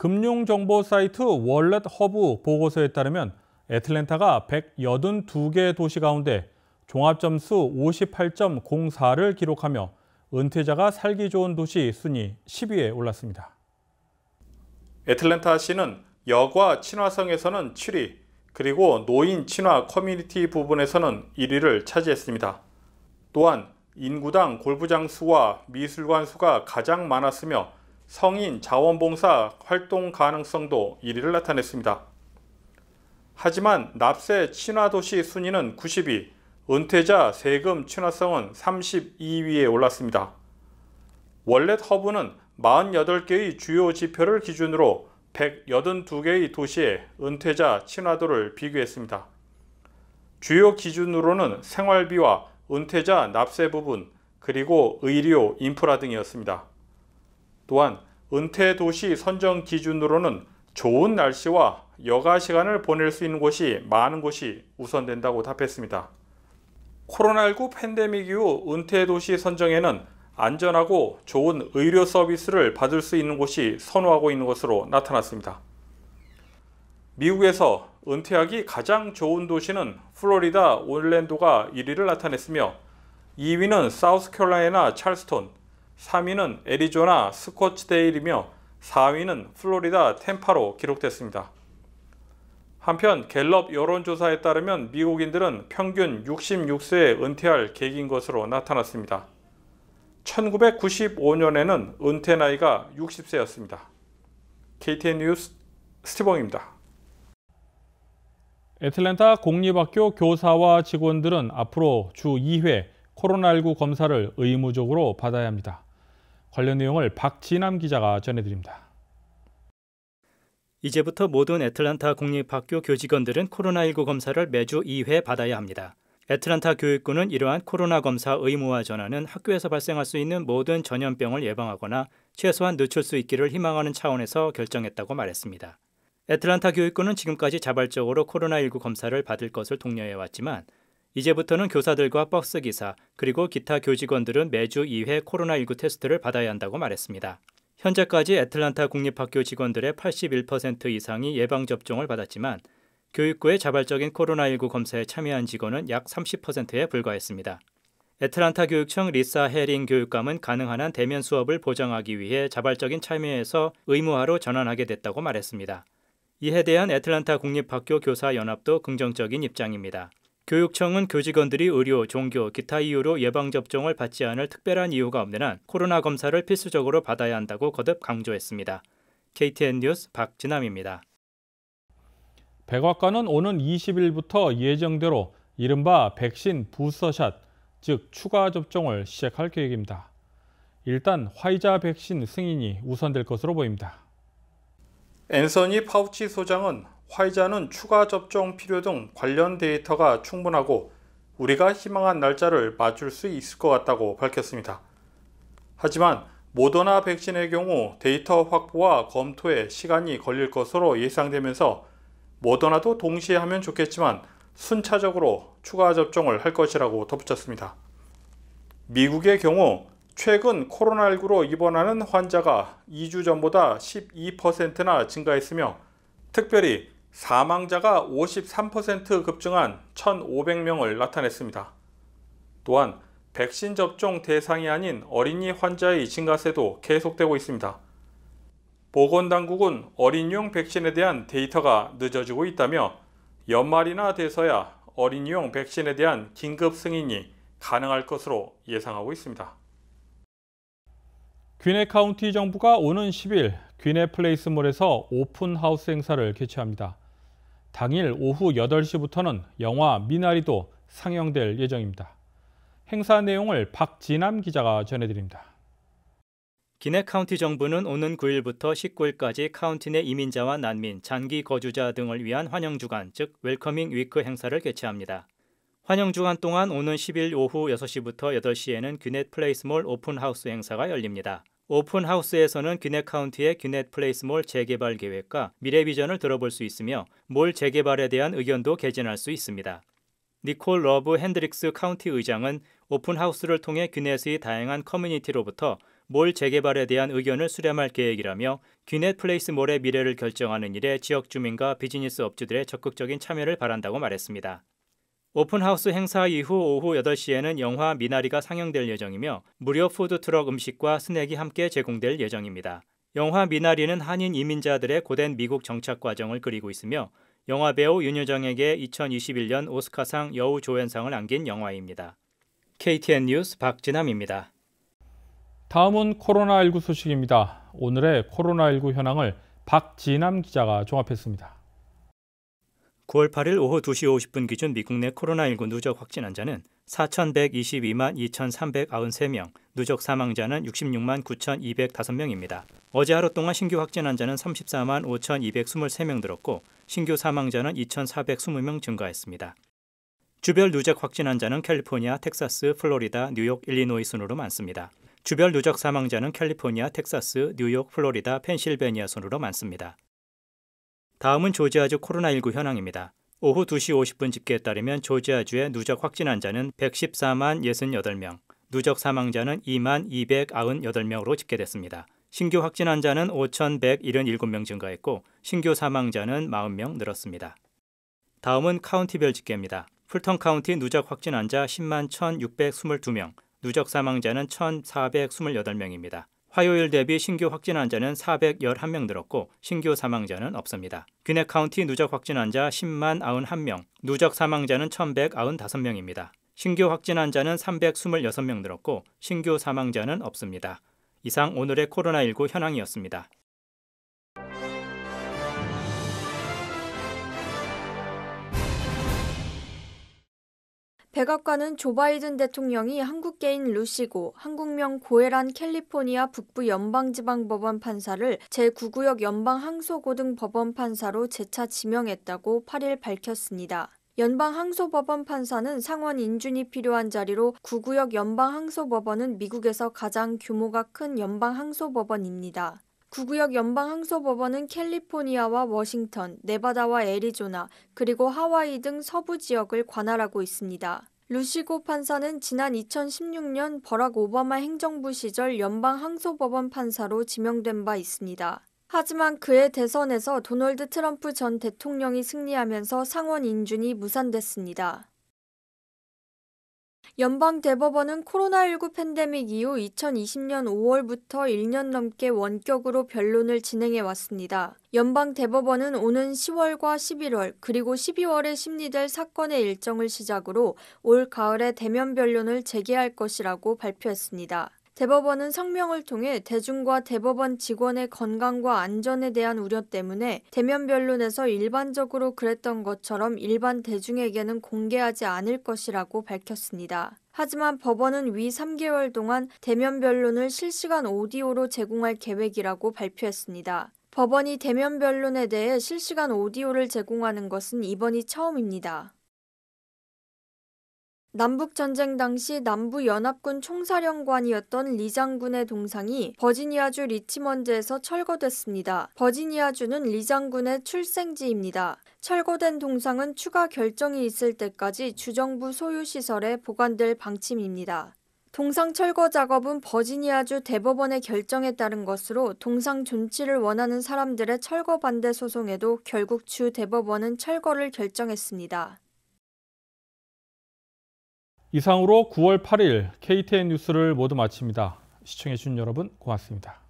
금융정보 사이트 월렛 허브 보고서에 따르면 애틀랜타가 182개 도시 가운데 종합점수 58.04를 기록하며 은퇴자가 살기 좋은 도시 순위 10위에 올랐습니다. 애틀랜타 시는 여과 친화성에서는 7위, 그리고 노인 친화 커뮤니티 부분에서는 1위를 차지했습니다. 또한 인구당 골프장 수와 미술관 수가 가장 많았으며 성인 자원봉사 활동 가능성도 1위를 나타냈습니다. 하지만 납세 친화도시 순위는 92, 은퇴자 세금 친화성은 32위에 올랐습니다. 원래 허브는 48개의 주요 지표를 기준으로 182개의 도시의 은퇴자 친화도를 비교했습니다. 주요 기준으로는 생활비와 은퇴자 납세 부분, 그리고 의료, 인프라 등이었습니다. 또한 은퇴 도시 선정 기준으로는 좋은 날씨와 여가 시간을 보낼 수 있는 곳이 많은 곳이 우선된다고 답했습니다. 코로나19 팬데믹 이후 은퇴 도시 선정에는 안전하고 좋은 의료 서비스를 받을 수 있는 곳이 선호하고 있는 것으로 나타났습니다. 미국에서 은퇴하기 가장 좋은 도시는 플로리다 올랜도가 1위를 나타냈으며 2위는 사우스캐롤라이나 찰스톤, 3위는 애리조나 스코츠데일이며 4위는 플로리다 템파로 기록됐습니다. 한편 갤럽 여론조사에 따르면 미국인들은 평균 66세에 은퇴할 계기인 것으로 나타났습니다. 1995년에는 은퇴 나이가 60세였습니다. KTN 뉴스 스티봉입니다. 애틀랜타 공립학교 교사와 직원들은 앞으로 주 2회 코로나19 검사를 의무적으로 받아야 합니다. 관련 내용을 박진남 기자가 전해드립니다. 이제부터 모든 애틀란타 공립학교 교직원들은 코로나19 검사를 매주 2회 받아야 합니다. 애틀란타 교육부는 이러한 코로나 검사 의무화 전환은 학교에서 발생할 수 있는 모든 전염병을 예방하거나 최소한 늦출 수 있기를 희망하는 차원에서 결정했다고 말했습니다. 애틀란타 교육부는 지금까지 자발적으로 코로나19 검사를 받을 것을 독려해 왔지만 이제부터는 교사들과 버스 기사 그리고 기타 교직원들은 매주 2회 코로나19 테스트를 받아야 한다고 말했습니다. 현재까지 애틀란타 국립학교 직원들의 81% 이상이 예방 접종을 받았지만 교육부의 자발적인 코로나19 검사에 참여한 직원은 약 30%에 불과했습니다. 애틀란타 교육청 리사 헤링 교육감은 가능한 한 대면 수업을 보장하기 위해 자발적인 참여에서 의무화로 전환하게 됐다고 말했습니다. 이에 대한 애틀란타 국립학교 교사 연합도 긍정적인 입장입니다. 교육청은 교직원들이 의료, 종교, 기타 이유로 예방접종을 받지 않을 특별한 이유가 없는 한 코로나 검사를 필수적으로 받아야 한다고 거듭 강조했습니다. KTN 뉴스 박진남입니다. 백악관은 오는 20일부터 예정대로 이른바 백신 부스터샷, 즉 추가 접종을 시작할 계획입니다. 일단 화이자 백신 승인이 우선될 것으로 보입니다. 앤서니 파우치 소장은 화이자는 추가 접종 필요 등 관련 데이터가 충분하고 우리가 희망한 날짜를 맞출 수 있을 것 같다고 밝혔습니다. 하지만 모더나 백신의 경우 데이터 확보와 검토에 시간이 걸릴 것으로 예상되면서 모더나도 동시에 하면 좋겠지만 순차적으로 추가 접종을 할 것이라고 덧붙였습니다. 미국의 경우 최근 코로나19로 입원하는 환자가 2주 전보다 12%나 증가했으며 특별히 사망자가 53% 급증한 1,500명을 나타냈습니다. 또한 백신 접종 대상이 아닌 어린이 환자의 증가세도 계속되고 있습니다. 보건당국은 어린이용 백신에 대한 데이터가 늦어지고 있다며 연말이나 돼서야 어린이용 백신에 대한 긴급 승인이 가능할 것으로 예상하고 있습니다. 귀네 카운티 정부가 오는 10일 귀네 플레이스몰에서 오픈하우스 행사를 개최합니다. 당일 오후 8시부터는 영화 미나리도 상영될 예정입니다. 행사 내용을 박진남 기자가 전해드립니다. 기내 카운티 정부는 오는 9일부터 19일까지 카운티 내 이민자와 난민, 장기 거주자 등을 위한 환영 주간, 즉 웰커밍 위크 행사를 개최합니다. 환영 주간 동안 오는 10일 오후 6시부터 8시에는 귀넷 플레이스몰 오픈하우스 행사가 열립니다. 오픈하우스에서는 귀넷 카운티의 귀넷 플레이스몰 재개발 계획과 미래 비전을 들어볼 수 있으며 몰 재개발에 대한 의견도 개진할 수 있습니다. 니콜 러브 핸드릭스 카운티 의장은 오픈하우스를 통해 귀넷의 다양한 커뮤니티로부터 몰 재개발에 대한 의견을 수렴할 계획이라며 귀넷 플레이스몰의 미래를 결정하는 일에 지역 주민과 비즈니스 업주들의 적극적인 참여를 바란다고 말했습니다. 오픈하우스 행사 이후 오후 8시에는 영화 미나리가 상영될 예정이며 무료 푸드트럭 음식과 스낵이 함께 제공될 예정입니다. 영화 미나리는 한인 이민자들의 고된 미국 정착 과정을 그리고 있으며 영화배우 윤여정에게 2021년 오스카상 여우조연상을 안긴 영화입니다. KTN 뉴스 박진함입니다. 다음은 코로나19 소식입니다. 오늘의 코로나19 현황을 박진함 기자가 종합했습니다. 9월 8일 오후 2시 50분 기준 미국 내 코로나19 누적 확진 환자는 4,122만 2,393명, 누적 사망자는 66만 9,205명입니다. 어제 하루 동안 신규 확진 환자는 34만 5,223명 늘었고 신규 사망자는 2,420명 증가했습니다. 주별 누적 확진 환자는 캘리포니아, 텍사스, 플로리다, 뉴욕, 일리노이 순으로 많습니다. 주별 누적 사망자는 캘리포니아, 텍사스, 뉴욕, 플로리다, 펜실베니아 순으로 많습니다. 다음은 조지아주 코로나19 현황입니다. 오후 2시 50분 집계에 따르면 조지아주의 누적 확진 환자는 114만 68명, 누적 사망자는 2만 298명으로 집계됐습니다. 신규 확진 환자는 5,177명 증가했고 신규 사망자는 40명 늘었습니다. 다음은 카운티별 집계입니다. 풀턴 카운티 누적 확진 환자 10만 1,622명, 누적 사망자는 1,428명입니다. 화요일 대비 신규 확진 환자는 411명 늘었고 신규 사망자는 없습니다. 귀내 카운티 누적 확진 환자 10만 91명, 누적 사망자는 1,195명입니다. 신규 확진 환자는 326명 늘었고 신규 사망자는 없습니다. 이상 오늘의 코로나19 현황이었습니다. 백악관은 조 바이든 대통령이 한국계인 루시고 한국명 고에란 캘리포니아 북부 연방지방법원 판사를 제9구역 연방항소고등법원 판사로 재차 지명했다고 8일 밝혔습니다. 연방항소법원 판사는 상원 인준이 필요한 자리로 9구역 연방항소법원은 미국에서 가장 규모가 큰 연방항소법원입니다. 구구역 연방항소법원은 캘리포니아와 워싱턴, 네바다와 애리조나, 그리고 하와이 등 서부 지역을 관할하고 있습니다. 루시고 판사는 지난 2016년 버락 오바마 행정부 시절 연방항소법원 판사로 지명된 바 있습니다. 하지만 그의 대선에서 도널드 트럼프 전 대통령이 승리하면서 상원 인준이 무산됐습니다. 연방 대법원은 코로나19 팬데믹 이후 2020년 5월부터 1년 넘게 원격으로 변론을 진행해 왔습니다. 연방 대법원은 오는 10월과 11월 그리고 12월에 심리될 사건의 일정을 시작으로 올 가을에 대면 변론을 재개할 것이라고 발표했습니다. 대법원은 성명을 통해 대중과 대법원 직원의 건강과 안전에 대한 우려 때문에 대면 변론에서 일반적으로 그랬던 것처럼 일반 대중에게는 공개하지 않을 것이라고 밝혔습니다. 하지만 법원은 위 3개월 동안 대면 변론을 실시간 오디오로 제공할 계획이라고 발표했습니다. 법원이 대면 변론에 대해 실시간 오디오를 제공하는 것은 이번이 처음입니다. 남북전쟁 당시 남부연합군 총사령관이었던 리 장군의 동상이 버지니아주 리치먼드에서 철거됐습니다. 버지니아주는 리 장군의 출생지입니다. 철거된 동상은 추가 결정이 있을 때까지 주정부 소유시설에 보관될 방침입니다. 동상 철거 작업은 버지니아주 대법원의 결정에 따른 것으로 동상 존치를 원하는 사람들의 철거 반대 소송에도 결국 주 대법원은 철거를 결정했습니다. 이상으로 9월 8일 KTN 뉴스를 모두 마칩니다. 시청해주신 여러분 고맙습니다.